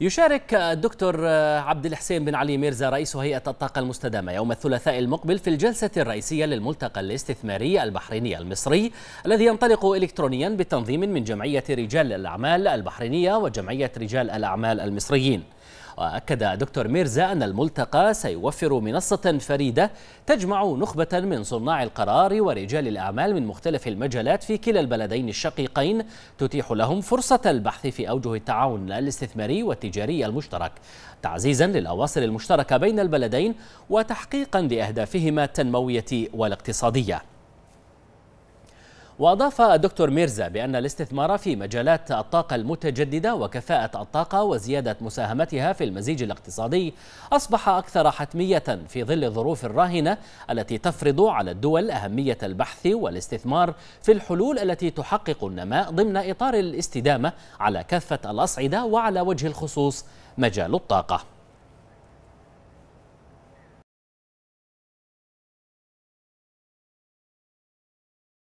يشارك الدكتور عبد الحسين بن علي ميرزا رئيس هيئة الطاقة المستدامة يوم الثلاثاء المقبل في الجلسة الرئيسية للملتقى الاستثماري البحريني المصري الذي ينطلق إلكترونيا بتنظيم من جمعية رجال الأعمال البحرينية وجمعية رجال الأعمال المصريين وأكد دكتور ميرزا أن الملتقى سيوفر منصة فريدة تجمع نخبة من صناع القرار ورجال الأعمال من مختلف المجالات في كلا البلدين الشقيقين تتيح لهم فرصة البحث في أوجه التعاون الاستثماري والتجاري المشترك تعزيزا للأواصر المشتركة بين البلدين وتحقيقا لأهدافهما التنموية والاقتصادية وأضاف الدكتور ميرزا بأن الاستثمار في مجالات الطاقة المتجددة وكفاءة الطاقة وزيادة مساهمتها في المزيج الاقتصادي أصبح أكثر حتمية في ظل الظروف الراهنة التي تفرض على الدول أهمية البحث والاستثمار في الحلول التي تحقق النماء ضمن إطار الاستدامة على كافة الأصعدة وعلى وجه الخصوص مجال الطاقة